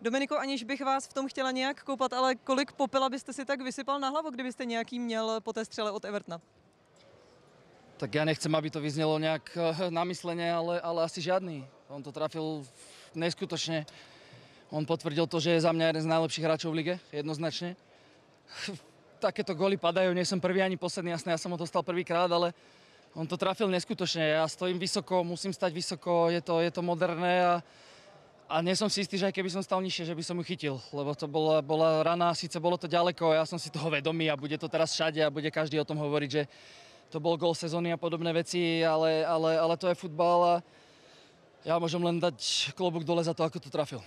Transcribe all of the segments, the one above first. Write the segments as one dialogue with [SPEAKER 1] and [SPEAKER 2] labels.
[SPEAKER 1] Dominiko, aniž bych vás v tom chtěla nějak koupat, ale kolik popela byste si tak vysypal na hlavu, kdybyste nějaký měl po té střele od Evertna?
[SPEAKER 2] Tak ja nechcem, aby to vyznelo nejak eh, namyslene, ale, ale asi žiadny. On to trafil neskutočne. On potvrdil to, že je za mňa jeden z najlepších hráčov v lige, jednoznačne. Takéto góly padajú, nie som prvý ani posledný, jasné, ja som ho dostal prvýkrát, ale on to trafil neskutočne. Ja stojím vysoko, musím stať vysoko, je to, je to moderné a a nie som si istý, že aj keby som stal nižšie, že by som ju chytil, lebo to bola, bola rana, síce bolo to ďaleko, ja som si toho vedomý a bude to teraz všade a bude každý o tom hovoriť, že to bol gol sezóny a podobné veci, ale, ale, ale to je futbal a ja môžem len dať klobúk dole za to, ako to trafil.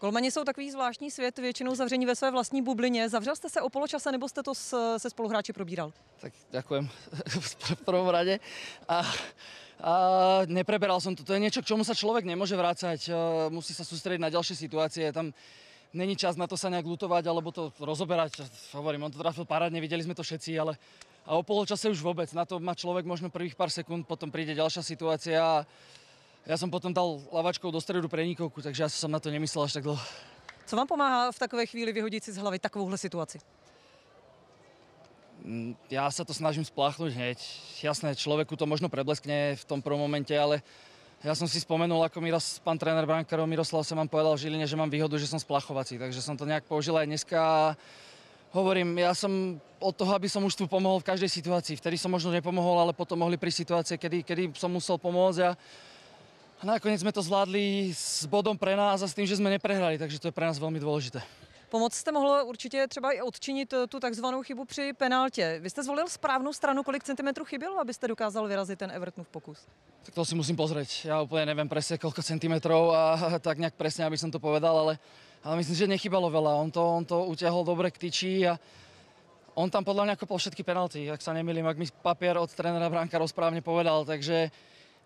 [SPEAKER 1] Golmani jsou takový zvláštní svět, většinou zavření ve své vlastní bublině. Zavřel jste se o poločase nebo jste to s, se spoluhráči probíral?
[SPEAKER 2] Tak ďakujem v prvom rade. A, a nepreberal som to. To je niečo, k čomu sa človek nemôže vrácať. E, musí sa sústrediť na ďalšie situácie. Tam není čas na to sa nejak lutovať alebo to rozoberať. Hovorím, on to trafil parádne, videli sme to všetci, ale a o poločase už vôbec. Na to má človek možno prvých pár sekúnd, potom príde ďalšia situácia a ja som potom dal lavačkou do stredu pre Nikovku, takže ja som na to nemyslel až tak dlho.
[SPEAKER 1] Co vám pomáhá v takové chvíli vyhodit si z hlavy takovouhle situaci?
[SPEAKER 2] Mm, ja sa to snažím spláchnuť hneď. Jasné, človeku to možno prebleskne v tom prvom momente, ale ja som si spomenul, ako mi raz pán tréner Brankarov Miroslav sa vám povedal v Žiline, že mám výhodu, že som splachovací, takže som to nejak použil aj dneska. Hovorím, ja som od toho, aby som už tu pomohol v každej situácii. Vtedy som možno nepomohol, ale potom mohli pri situácie, kedy, kedy som musel pomôcť a ja a nakoniec sme to zvládli s bodom pre nás a s tým, že sme neprehrali, takže to je pre nás veľmi dôležité.
[SPEAKER 1] Pomoc jste mohlo určitě třeba i odčinit eh, tu tzv. chybu při penaltě. Vy jste zvolil správnou stranu, kolik centimetrů aby abyste dokázal vyrazit ten Evertonov pokus?
[SPEAKER 2] Tak to si musím pozrieť. Ja úplne neviem presne, koľko centimetrov a tak nejak presne, aby som to povedal, ale, ale myslím, že nechybalo veľa. On to, on to utiahol dobre k tyči a on tam podľa mňa kopol všetky penalty, ak sa nemýlim, ak mi papier od trénera Bránka rozprávne povedal, takže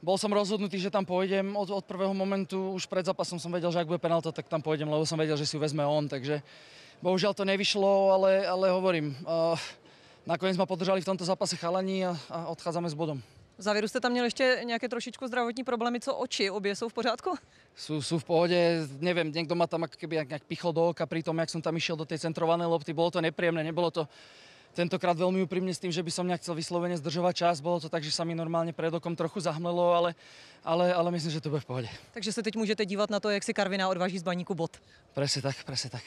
[SPEAKER 2] bol som rozhodnutý, že tam pôjdem od, od prvého momentu, už pred zápasom som vedel, že ak bude penálta, tak tam pôjdem, lebo som vedel, že si ju vezme on, takže bohužiaľ to nevyšlo, ale, ale hovorím, uh, nakoniec ma podržali v tomto zápase chalani a,
[SPEAKER 1] a odchádzame s bodom. V závěru jste tam měl ještě nějaké trošičku zdravotní problémy, co oči, obě jsou v pořádku?
[SPEAKER 2] Sú, sú v pohode, neviem, niekto ma tam keby nejak pichol do oka pri tom, jak som tam išiel do tej centrované lopty, bolo to nepríjemné, nebolo to, tentokrát veľmi úprimne s tým, že by som nechcel vyslovene zdržovať čas. Bolo to tak, že sa mi normálne pred okom trochu zahmlelo, ale, ale, ale myslím, že to bude v pohode.
[SPEAKER 1] Takže se teď můžete dívat na to, jak si karvina odváží z baníku bod. Presne
[SPEAKER 2] tak, presne tak.